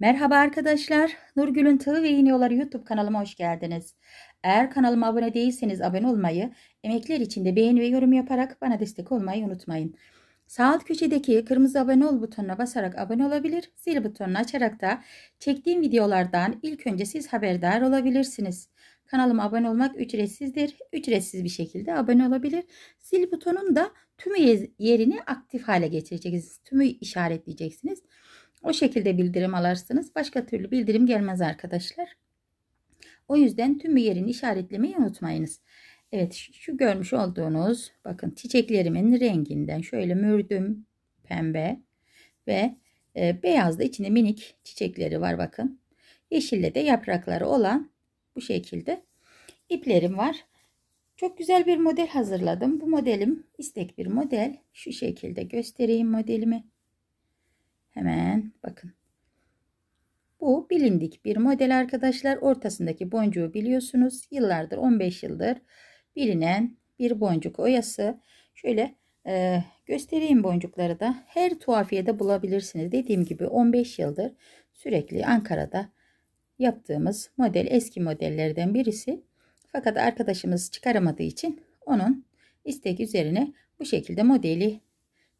Merhaba arkadaşlar. Nurgül'ün Tığı ve İğniyoları YouTube kanalıma hoş geldiniz. Eğer kanalıma abone değilseniz abone olmayı, emekler için de beğeni ve yorum yaparak bana destek olmayı unutmayın. Sağ alt köşedeki kırmızı abone ol butonuna basarak abone olabilir, zil butonunu açarak da çektiğim videolardan ilk önce siz haberdar olabilirsiniz. Kanalıma abone olmak ücretsizdir. Ücretsiz bir şekilde abone olabilir. Zil butonun da tümü yerini aktif hale getireceksiniz. Tümü işaretleyeceksiniz. O şekilde bildirim alırsınız. Başka türlü bildirim gelmez arkadaşlar. O yüzden tüm yerini işaretlemeyi unutmayınız. Evet şu görmüş olduğunuz bakın çiçeklerimin renginden şöyle mürdüm pembe ve e, beyaz da içinde minik çiçekleri var bakın. Yeşille de yaprakları olan bu şekilde iplerim var. Çok güzel bir model hazırladım. Bu modelim istek bir model. Şu şekilde göstereyim modelimi. Hemen bakın. Bu bilindik bir model arkadaşlar. Ortasındaki boncuğu biliyorsunuz. Yıllardır 15 yıldır bilinen bir boncuk oyası. Şöyle e, göstereyim boncukları da. Her tuhafiyede bulabilirsiniz. Dediğim gibi 15 yıldır sürekli Ankara'da yaptığımız model eski modellerden birisi. Fakat arkadaşımız çıkaramadığı için onun istek üzerine bu şekilde modeli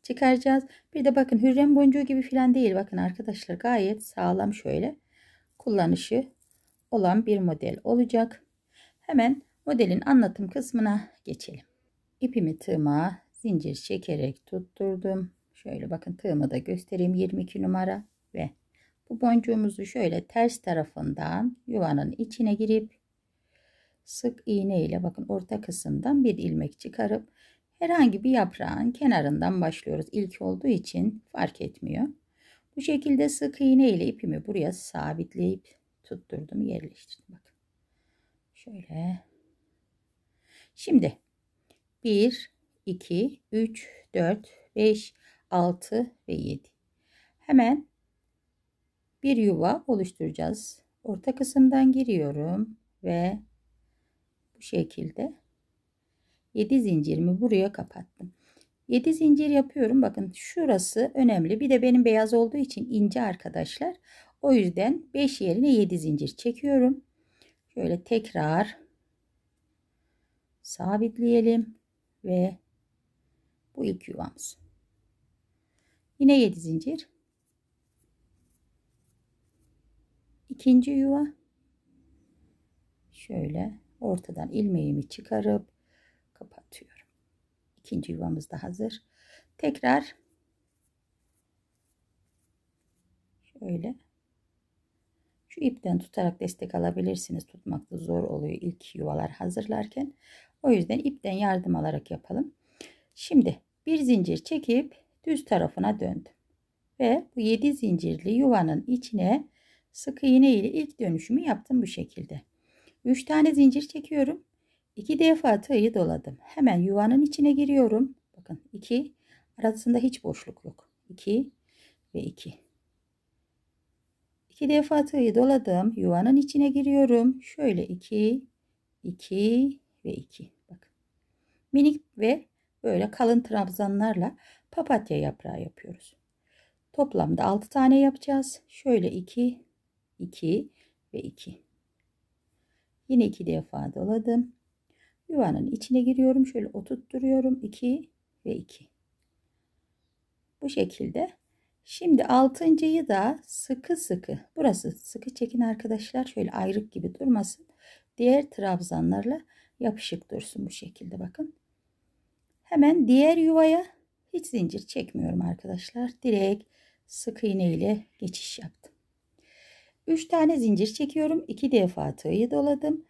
çıkaracağız. Bir de bakın hürrem boncuğu gibi filan değil. Bakın arkadaşlar gayet sağlam şöyle kullanışı olan bir model olacak. Hemen modelin anlatım kısmına geçelim. İpimi tığıma zincir çekerek tutturdum. Şöyle bakın tığımı da göstereyim 22 numara ve bu boncuğumuzu şöyle ters tarafından yuvanın içine girip sık iğne ile bakın orta kısımdan bir ilmek çıkarıp Herhangi bir yaprağın kenarından başlıyoruz. İlk olduğu için fark etmiyor. Bu şekilde sık iğne ile ipimi buraya sabitleyip tutturdum yerleştirdim. Bakın. Şöyle. Şimdi 1, 2, 3, 4, 5, 6 ve 7. Hemen bir yuva oluşturacağız. Orta kısımdan giriyorum ve bu şekilde 7 zincirimi buraya kapattım. 7 zincir yapıyorum. Bakın şurası önemli. Bir de benim beyaz olduğu için ince arkadaşlar. O yüzden 5 yerine 7 zincir çekiyorum. Şöyle tekrar sabitleyelim ve bu ilk yuvamız. Yine 7 zincir. İkinci yuva. Şöyle ortadan ilmeğimi çıkarıp İkinci yuvamız da hazır. Tekrar şöyle şu ipten tutarak destek alabilirsiniz. Tutmak da zor oluyor ilk yuvalar hazırlarken. O yüzden ipten yardım alarak yapalım. Şimdi bir zincir çekip düz tarafına döndüm. Ve bu 7 zincirli yuvanın içine sık iğne ile ilk dönüşümü yaptım bu şekilde. 3 tane zincir çekiyorum. İki defa tığı doladım. Hemen yuvanın içine giriyorum. Bakın 2 arasında hiç boşluk yok. 2 ve 2. 2 defa tığı doladım. Yuvanın içine giriyorum. Şöyle 2 2 ve 2. Bakın. Minik ve böyle kalın trabzanlarla papatya yaprağı yapıyoruz. Toplamda 6 tane yapacağız. Şöyle 2 2 ve 2. Yine 2 defa doladım. Yuvanın içine giriyorum. Şöyle oturtturuyorum. 2 ve 2. Bu şekilde. Şimdi altıncıyı da sıkı sıkı. Burası sıkı çekin arkadaşlar. Şöyle ayrık gibi durmasın. Diğer trabzanlarla yapışık dursun bu şekilde bakın. Hemen diğer yuvaya hiç zincir çekmiyorum arkadaşlar. Direkt sık iğne ile geçiş yaptım. 3 tane zincir çekiyorum. 2 defa tığı doladım.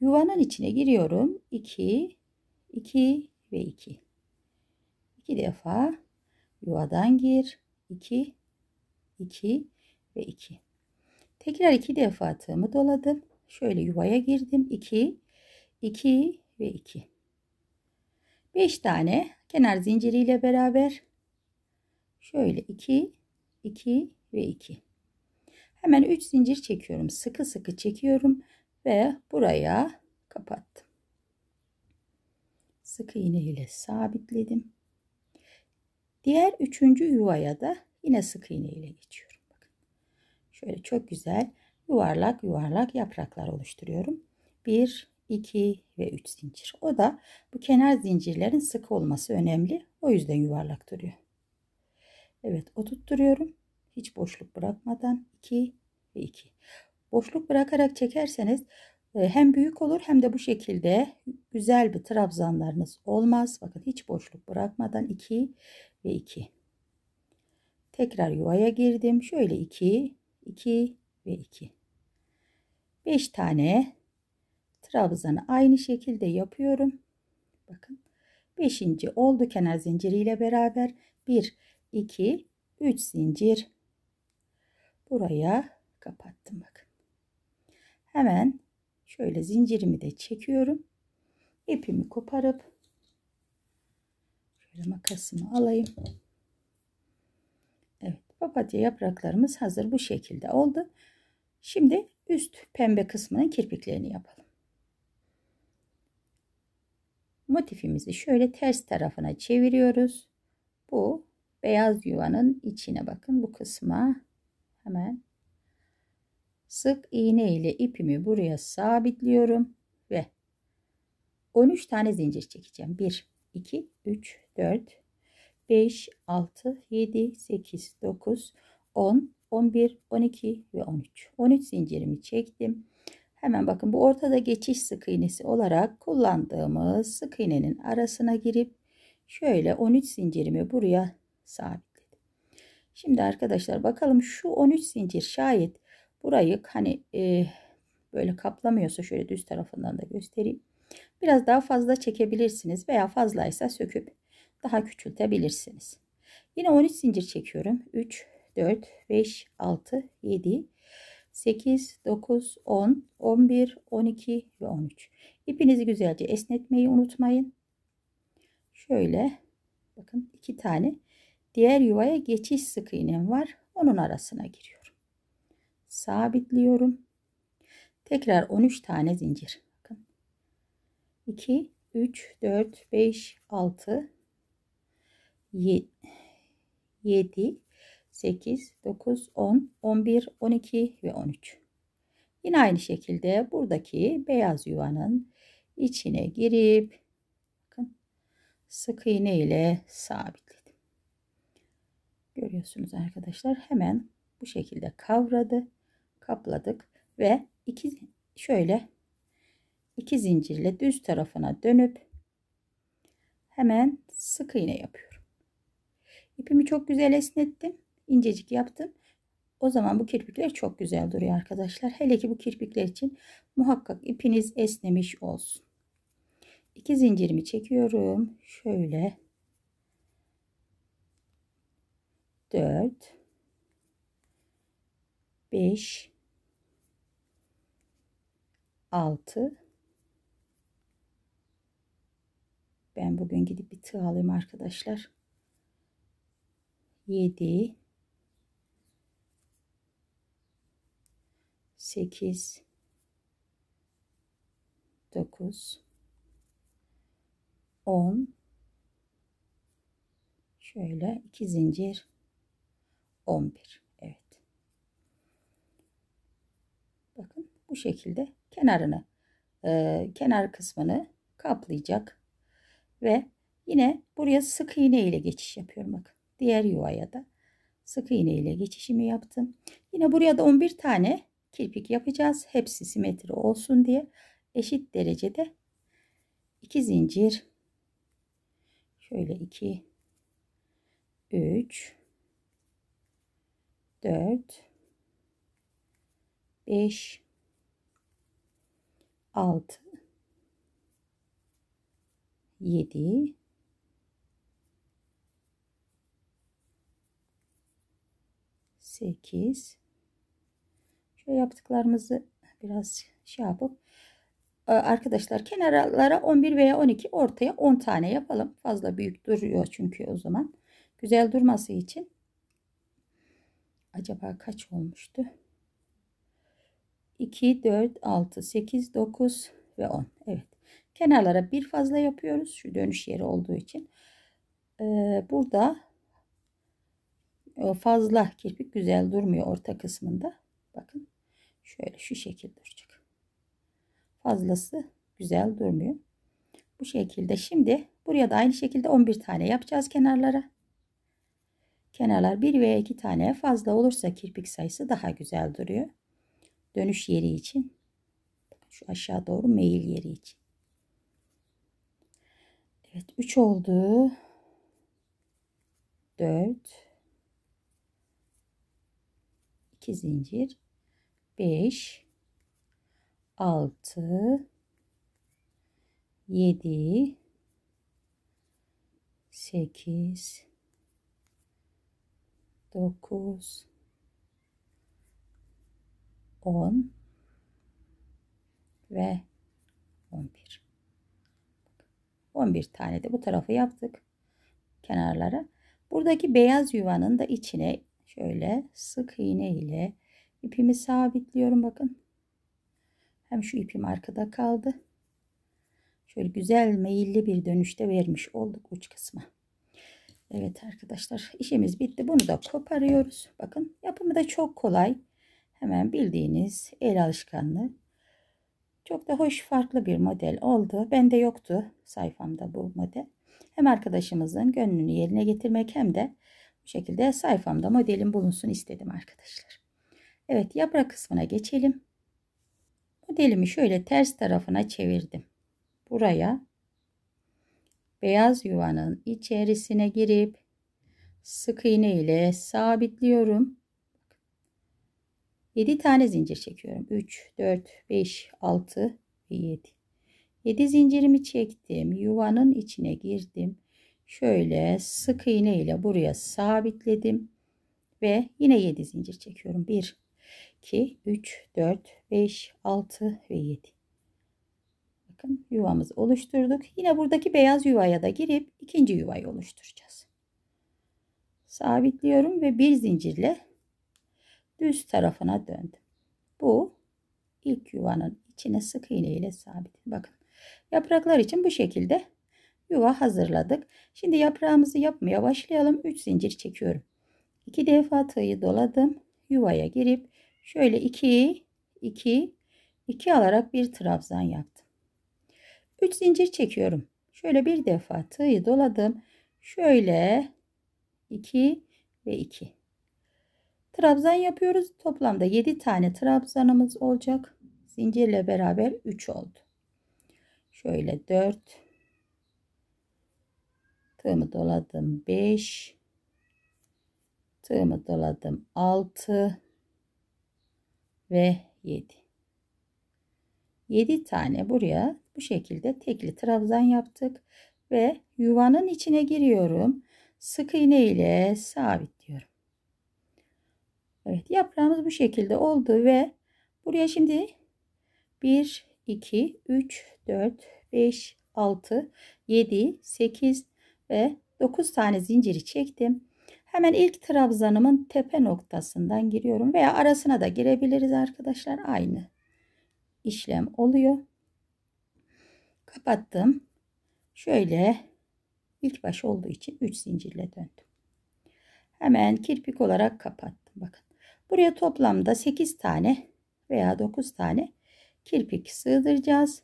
Yuvanın içine giriyorum. 2, 2 ve 2. 2 defa yuvadan gir. 2, 2 ve 2. Tekrar 2 defa tığımı doladım. Şöyle yuvaya girdim. 2, 2 ve 2. 5 tane kenar zinciriyle beraber şöyle 2, 2 ve 2. Hemen 3 zincir çekiyorum. Sıkı sıkı çekiyorum ve buraya kapattım. Sık iğne ile sabitledim. Diğer üçüncü yuvaya da yine sık iğne ile geçiyorum. Bakın. Şöyle çok güzel yuvarlak yuvarlak yapraklar oluşturuyorum. 1, 2 ve 3 zincir. O da bu kenar zincirlerin sık olması önemli. O yüzden yuvarlak duruyor. Evet oturtturuyorum. Hiç boşluk bırakmadan 2 ve 2 boşluk bırakarak çekerseniz e, hem büyük olur hem de bu şekilde güzel bir trabzanlarınız olmaz. Bakın hiç boşluk bırakmadan 2 ve 2. Tekrar yuvaya girdim. Şöyle 2, 2 ve 2. 5 tane trabzanı aynı şekilde yapıyorum. Bakın 5. oldu kenar zinciriyle beraber 1 2 3 zincir buraya kapattım. Bakın hemen şöyle zincirimi de çekiyorum. İpimi koparıp şöyle makasımı alayım. Evet papatya yapraklarımız hazır bu şekilde oldu. Şimdi üst pembe kısmının kirpiklerini yapalım. Motifimizi şöyle ters tarafına çeviriyoruz. Bu beyaz yuvanın içine bakın bu kısma hemen Sık iğne ile ipimi buraya sabitliyorum ve 13 tane zincir çekeceğim. 1, 2, 3, 4, 5, 6, 7, 8, 9, 10, 11, 12 ve 13. 13 zincirimi çektim. Hemen bakın bu ortada geçiş sık iğnesi olarak kullandığımız sık iğnenin arasına girip şöyle 13 zincirimi buraya sabitledim. Şimdi arkadaşlar bakalım şu 13 zincir şayet Burayı hani e, böyle kaplamıyorsa şöyle düz tarafından da göstereyim. Biraz daha fazla çekebilirsiniz veya fazlaysa söküp daha küçültebilirsiniz. Yine 13 zincir çekiyorum. 3, 4, 5, 6, 7, 8, 9, 10, 11, 12 ve 13. İpinizi güzelce esnetmeyi unutmayın. Şöyle bakın iki tane diğer yuvaya geçiş sık iğnem var. Onun arasına giriyor sabitliyorum. Tekrar 13 tane zincir. Bakın. 2 3 4 5 6 7 8 9 10 11 12 ve 13. Yine aynı şekilde buradaki beyaz yuvanın içine girip bakın sık iğne ile sabitledim. Görüyorsunuz arkadaşlar hemen bu şekilde kavradı kapladık ve iki şöyle iki zincirle düz tarafına dönüp hemen sık iğne yapıyorum. İpimi çok güzel esnettim. incecik yaptım. O zaman bu kirpikler çok güzel duruyor arkadaşlar. Hele ki bu kirpikler için muhakkak ipiniz esnemiş olsun. İki zincirimi çekiyorum. Şöyle 4 5 6 ben bugün gidip bir tığ alayım arkadaşlar 7 8 9 10 şöyle 2 zincir 11 Evet bakın bu şekilde kenarını e, kenar kısmını kaplayacak ve yine buraya sık iğne ile geçiş yapıyorum bak diğer yuvaya da sık iğne ile geçişimi yaptım yine buraya da 11 tane kirpik yapacağız hepsi simetri olsun diye eşit derecede 2 zincir şöyle 2 3 4 5 6 7 8 şöyle yaptıklarımızı biraz şey yapıp e, arkadaşlar kenarlara 11 veya 12 ortaya 10 tane yapalım fazla büyük duruyor çünkü o zaman güzel durması için acaba kaç olmuştu 2, 4, 6, 8, 9 ve 10. Evet. Kenarlara bir fazla yapıyoruz. Şu dönüş yeri olduğu için. Ee, burada e, fazla kirpik güzel durmuyor orta kısmında. Bakın. Şöyle şu şekilde duracak. Fazlası güzel durmuyor. Bu şekilde. Şimdi buraya da aynı şekilde 11 tane yapacağız kenarlara. Kenarlar 1 veya 2 tane fazla olursa kirpik sayısı daha güzel duruyor dönüş yeri için. Şu aşağı doğru meyil yeri için. Evet 3 oldu. 4 2 zincir 5 6 7 8 9 10 ve 11. 11 tane de bu tarafı yaptık kenarlara. Buradaki beyaz yuvanın da içine şöyle sık iğne ile ipimi sabitliyorum bakın. Hem şu ipim arkada kaldı. Şöyle güzel meyilli bir dönüşte vermiş olduk uç kısma. Evet arkadaşlar işimiz bitti. Bunu da koparıyoruz. Bakın yapımı da çok kolay. Hemen bildiğiniz el alışkanlığı. Çok da hoş farklı bir model oldu. Bende yoktu sayfamda bu model. Hem arkadaşımızın gönlünü yerine getirmek hem de bu şekilde sayfamda modelim bulunsun istedim arkadaşlar. Evet yaprak kısmına geçelim. Modelimi şöyle ters tarafına çevirdim. Buraya beyaz yuvanın içerisine girip sık iğne ile sabitliyorum. 7 tane zincir çekiyorum. 3, 4, 5, 6 ve 7. 7 zincirimi çektim. Yuvanın içine girdim. Şöyle sık iğne ile buraya sabitledim. Ve yine 7 zincir çekiyorum. 1, 2, 3, 4, 5, 6 ve 7. Bakın yuvamız oluşturduk. Yine buradaki beyaz yuvaya da girip ikinci yuvayı oluşturacağız. Sabitliyorum ve bir zincirle düz tarafına döndüm. Bu ilk yuvanın içine sık iğne ile sabit. Bakın yapraklar için bu şekilde yuva hazırladık. Şimdi yaprağımızı yapmaya başlayalım. 3 zincir çekiyorum. 2 defa tığı doladım. Yuvaya girip şöyle 2 2 2 alarak bir trabzan yaptım. 3 zincir çekiyorum. Şöyle bir defa tığı doladım. Şöyle 2 ve 2. Trabzan yapıyoruz. Toplamda 7 tane trabzanımız olacak. Zincirle beraber 3 oldu. Şöyle 4 tığımı doladım 5 tığımı doladım 6 ve 7. 7 tane buraya bu şekilde tekli trabzan yaptık ve yuvanın içine giriyorum. Sık iğne ile sabitliyorum. Evet yaprağımız bu şekilde oldu ve buraya şimdi 1, 2, 3, 4, 5, 6, 7, 8 ve 9 tane zinciri çektim. Hemen ilk trabzanımın tepe noktasından giriyorum veya arasına da girebiliriz arkadaşlar. Aynı işlem oluyor. Kapattım. Şöyle ilk baş olduğu için 3 zincirle döndüm. Hemen kirpik olarak kapattım. Bakın Buraya toplamda 8 tane veya 9 tane kirpik sığdıracağız.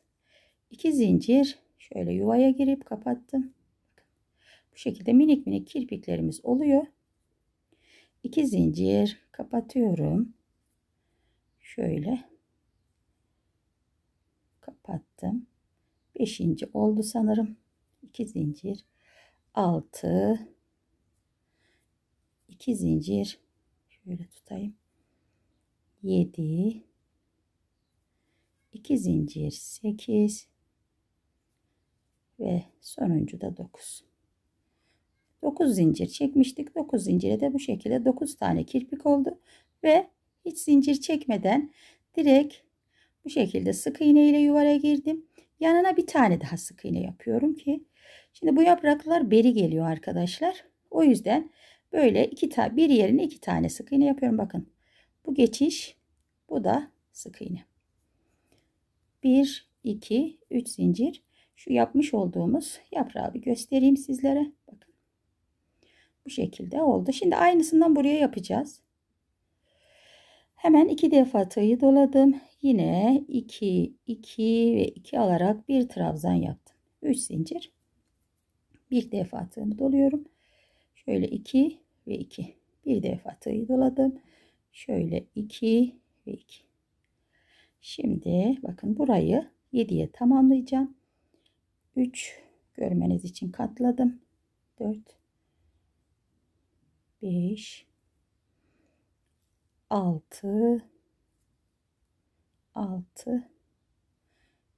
2 zincir şöyle yuvaya girip kapattım. Bu şekilde minik minik kirpiklerimiz oluyor. 2 zincir kapatıyorum. Şöyle kapattım. 5. oldu sanırım. 2 zincir 6 2 zincir Şöyle tutayım. 7 2 zincir 8 ve sonuncu da 9. 9 zincir çekmiştik. 9 zincire de bu şekilde 9 tane kirpik oldu ve hiç zincir çekmeden direkt bu şekilde sık iğne ile yuvara girdim. Yanına bir tane daha sık iğne yapıyorum ki şimdi bu yapraklar beri geliyor arkadaşlar. O yüzden Böyle iki ta bir yerine iki tane sık iğne yapıyorum. Bakın bu geçiş bu da sık iğne. 1, 2, 3 zincir. Şu yapmış olduğumuz yaprağı bir göstereyim sizlere. Bakın. Bu şekilde oldu. Şimdi aynısından buraya yapacağız. Hemen iki defa tığı doladım. Yine 2, 2 ve 2 alarak bir trabzan yaptım. 3 zincir. Bir defa tığımı doluyorum. Şöyle 2, ve 2. Bir defa tığı doladım. Şöyle 2 ve 2. Şimdi bakın burayı 7'ye tamamlayacağım. 3 görmeniz için katladım. 4 5 6 6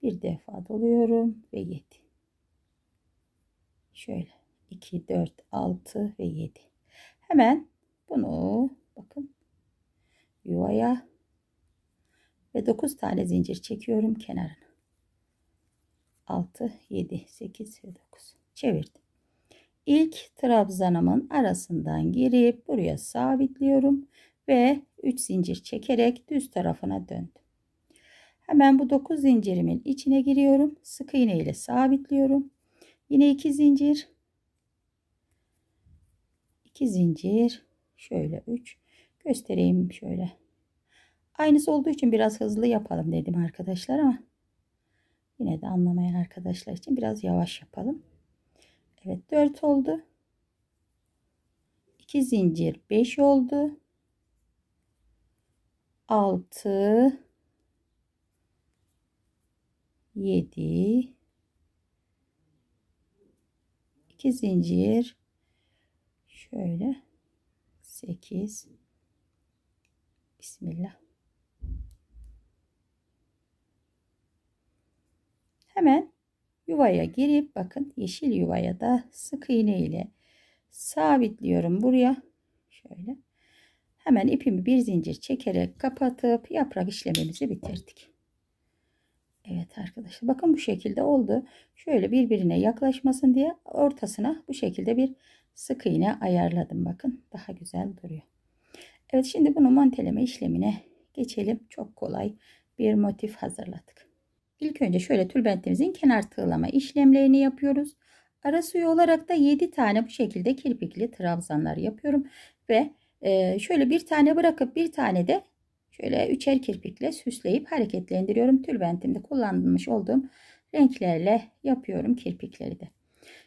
bir defa doluyorum ve 7 şöyle 2 4 6 ve 7 Hemen bunu bakın yuvaya ve 9 tane zincir çekiyorum kenarına. 6, 7, 8 ve 9. Çevirdim. İlk trabzanımın arasından girip buraya sabitliyorum ve 3 zincir çekerek düz tarafına döndüm. Hemen bu 9 zincirimin içine giriyorum. Sık iğne ile sabitliyorum. Yine 2 zincir 2 zincir şöyle 3 göstereyim şöyle aynısı olduğu için biraz hızlı yapalım dedim arkadaşlar ama yine de anlamayan arkadaşlar için biraz yavaş yapalım Evet 4 oldu 2 zincir 5 oldu 6 7 2 zincir Şöyle 8 Bismillah. Hemen yuvaya girip bakın yeşil yuvaya da sık iğne ile sabitliyorum buraya. Şöyle. Hemen ipimi bir zincir çekerek kapatıp yaprak işlemimizi bitirdik. Evet arkadaşlar bakın bu şekilde oldu. Şöyle birbirine yaklaşmasın diye ortasına bu şekilde bir sık iğne ayarladım bakın daha güzel duruyor. Evet şimdi bunu manteleme işlemine geçelim. Çok kolay bir motif hazırladık. İlk önce şöyle tülbentimizin kenar tığlama işlemlerini yapıyoruz. Ara suyu olarak da 7 tane bu şekilde kirpikli trabzanlar yapıyorum. Ve e, şöyle bir tane bırakıp bir tane de şöyle üçer kirpikle süsleyip hareketlendiriyorum. Tülbentimde kullanmış olduğum renklerle yapıyorum kirpikleri de.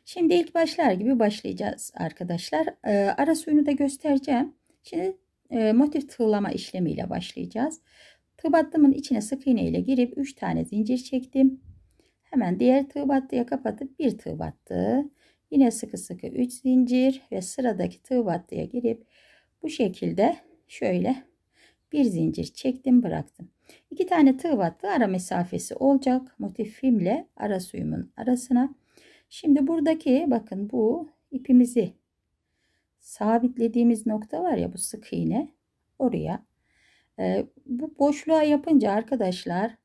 Şimdi ilk başlar gibi başlayacağız arkadaşlar. E, ara suyunu da göstereceğim. Şimdi e, motif tığlama işlemiyle başlayacağız. Tığ battımın içine sık iğne ile girip 3 tane zincir çektim. Hemen diğer tığ battıya kapatıp bir tığ battı. Yine sıkı sıkı 3 zincir ve sıradaki tığ battıya girip bu şekilde şöyle bir zincir çektim bıraktım. İki tane tığ battı ara mesafesi olacak. Motifimle ara suyumun arasına Şimdi buradaki bakın bu ipimizi sabitlediğimiz nokta var ya bu sık iğne oraya e, bu boşluğa yapınca arkadaşlar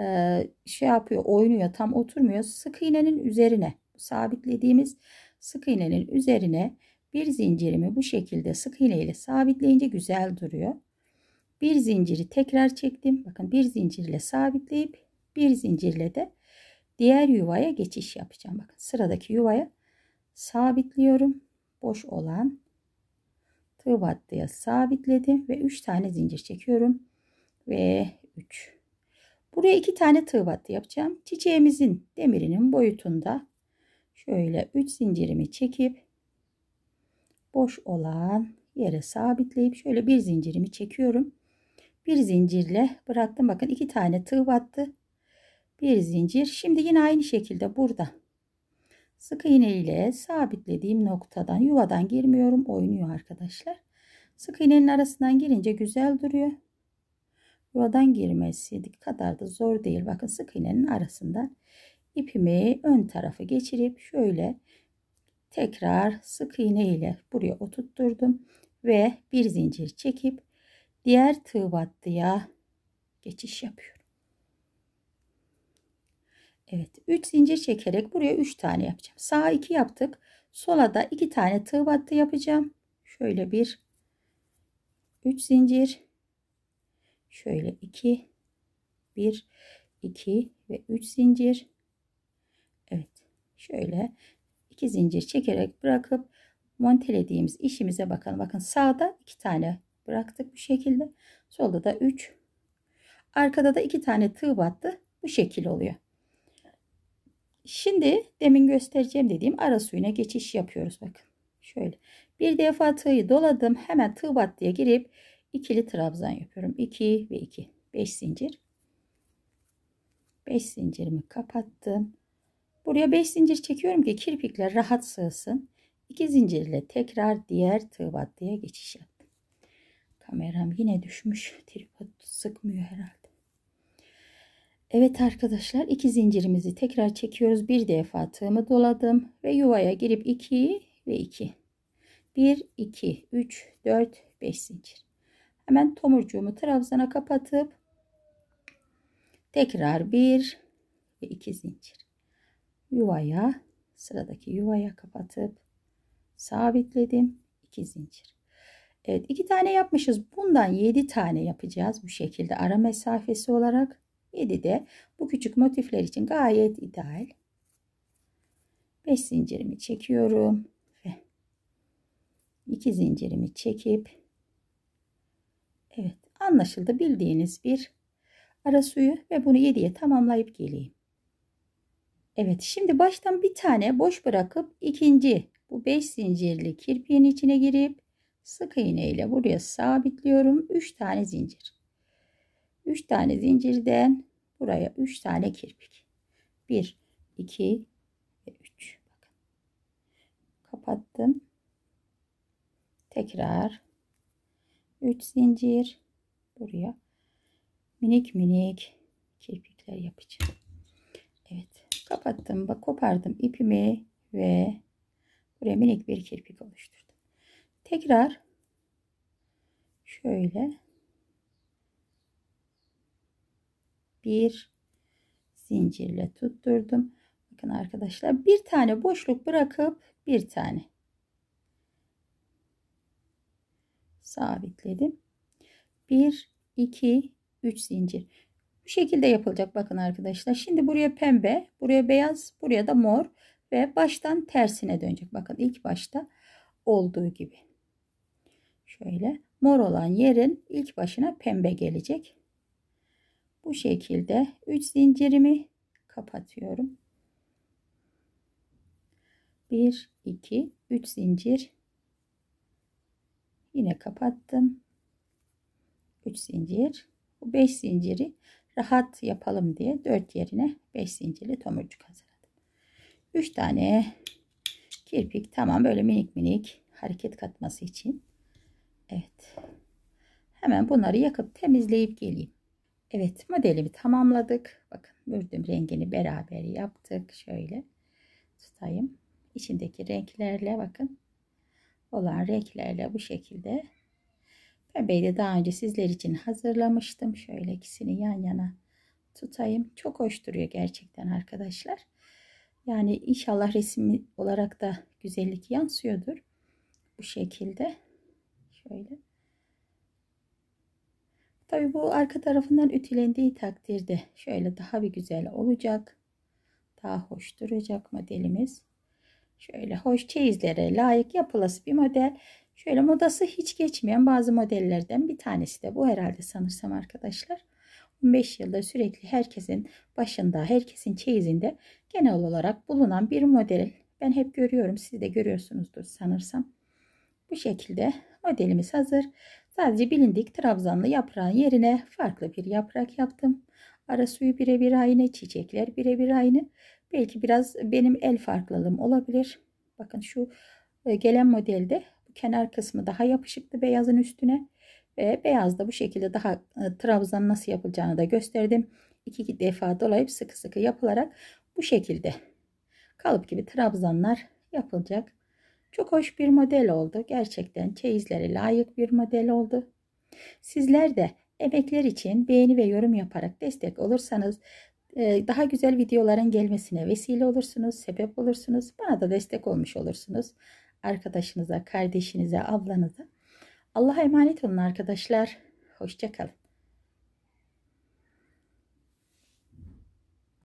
e, şey yapıyor oynuyor tam oturmuyor sık iğnenin üzerine sabitlediğimiz sık iğnenin üzerine bir zincirimi bu şekilde sık iğne ile sabitleyince güzel duruyor bir zinciri tekrar çektim bakın bir zincirle sabitleyip bir zincirle de diğer yuvaya geçiş yapacağım. Bakın sıradaki yuvaya sabitliyorum. Boş olan tığ battıya sabitledim ve 3 tane zincir çekiyorum ve 3. Buraya 2 tane tığ battı yapacağım. Çiçeğimizin demirinin boyutunda şöyle 3 zincirimi çekip boş olan yere sabitleyip şöyle bir zincirimi çekiyorum. Bir zincirle bıraktım. Bakın iki tane tığ battı bir zincir. Şimdi yine aynı şekilde burada sık iğne ile sabitlediğim noktadan yuvadan girmiyorum. Oynuyor arkadaşlar. Sık iğnenin arasından girince güzel duruyor. Yuvadan girmesi kadar da zor değil. Bakın sık iğnenin arasından ipimi ön tarafı geçirip şöyle tekrar sık iğne ile buraya oturtturdum ve bir zincir çekip diğer tığ battıya geçiş yapıyorum. Evet 3 zincir çekerek buraya 3 tane yapacağım. Sağa 2 yaptık. Sola da 2 tane tığ battı yapacağım. Şöyle bir 3 zincir. Şöyle 2 1 2 ve 3 zincir. Evet. Şöyle 2 zincir çekerek bırakıp montelediğimiz işimize bakalım. Bakın sağda 2 tane bıraktık bu şekilde. Solda da 3. Arkada da 2 tane tığ battı. Bu şekil oluyor. Şimdi demin göstereceğim dediğim ara suyuna geçiş yapıyoruz. Bakın şöyle. Bir defa tığı doladım. Hemen tığ bat diye girip ikili trabzan yapıyorum. 2 ve 2. 5 zincir. 5 zincirimi kapattım. Buraya 5 zincir çekiyorum ki kirpikler rahat sığsın. 2 zincirle tekrar diğer tığ battıya geçiş yaptım. Kameram yine düşmüş. Tripod sıkmıyor herhalde. Evet arkadaşlar iki zincirimizi tekrar çekiyoruz. Bir defa tığımı doladım ve yuvaya girip 2 ve 2. 1, 2, 3, 4, 5 zincir. Hemen tomurcuğumu trabzana kapatıp tekrar 1 ve 2 zincir. Yuvaya sıradaki yuvaya kapatıp sabitledim. 2 zincir. Evet iki tane yapmışız. Bundan 7 tane yapacağız bu şekilde ara mesafesi olarak. 7 de bu küçük motifler için gayet ideal. 5 zincirimi çekiyorum ve 2 zincirimi çekip evet anlaşıldı bildiğiniz bir ara suyu ve bunu 7'ye tamamlayıp geleyim. Evet şimdi baştan bir tane boş bırakıp ikinci bu 5 zincirli kirpiğin içine girip sık iğneyle buraya sabitliyorum 3 tane zincir. 3 tane zincirden buraya 3 tane kirpik. 1, 2 ve 3. Bakın. Kapattım. Tekrar 3 zincir buraya minik minik kirpikler yapacağım. Evet. Kapattım. Bak kopardım ipimi ve buraya minik bir kirpik oluşturdum. Tekrar şöyle bir zincirle tutturdum. Bakın arkadaşlar bir tane boşluk bırakıp bir tane sabitledim. 1 2 3 zincir. Bu şekilde yapılacak bakın arkadaşlar. Şimdi buraya pembe, buraya beyaz, buraya da mor ve baştan tersine dönecek. Bakın ilk başta olduğu gibi. Şöyle mor olan yerin ilk başına pembe gelecek bu şekilde 3 zincirimi kapatıyorum. 1 2 3 zincir yine kapattım. 3 zincir. Bu 5 zinciri rahat yapalım diye 4 yerine 5 zincirli tomurcuk hazırladım. 3 tane kirpik tamam böyle minik minik hareket katması için. Evet. Hemen bunları yakıp temizleyip geleyim. Evet modelimi tamamladık. Bakın mürdüm rengini beraber yaptık. Şöyle tutayım. İçindeki renklerle bakın olan renklerle bu şekilde. Pembeyi de daha önce sizler için hazırlamıştım. Şöyle ikisini yan yana tutayım. Çok hoş duruyor gerçekten arkadaşlar. Yani inşallah resim olarak da güzellik yansıyordur. Bu şekilde. Şöyle. Tabi bu arka tarafından ütülendiği takdirde şöyle daha bir güzel olacak. Daha hoş duracak modelimiz. Şöyle hoş çeyizlere layık yapılası bir model. Şöyle modası hiç geçmeyen bazı modellerden bir tanesi de bu herhalde sanırsam arkadaşlar. 15 yıldır sürekli herkesin başında, herkesin çeyizinde genel olarak bulunan bir model. Ben hep görüyorum, siz de görüyorsunuzdur sanırsam. Bu şekilde modelimiz hazır. Sadece bilindik trabzanlı yaprağın yerine farklı bir yaprak yaptım. Ara suyu birebir aynı, çiçekler birebir aynı. Belki biraz benim el farklılığım olabilir. Bakın şu e, gelen modelde kenar kısmı daha yapışıktı beyazın üstüne. Ve beyaz da bu şekilde daha e, trabzan nasıl yapılacağını da gösterdim. İki, iki defa dolayıp sıkı sıkı yapılarak bu şekilde kalıp gibi trabzanlar yapılacak. Çok hoş bir model oldu. Gerçekten çeyizlere layık bir model oldu. Sizler de emekler için beğeni ve yorum yaparak destek olursanız e, daha güzel videoların gelmesine vesile olursunuz, sebep olursunuz. Bana da destek olmuş olursunuz. Arkadaşınıza, kardeşinize, ablanıza. Allah'a emanet olun arkadaşlar. Hoşçakalın.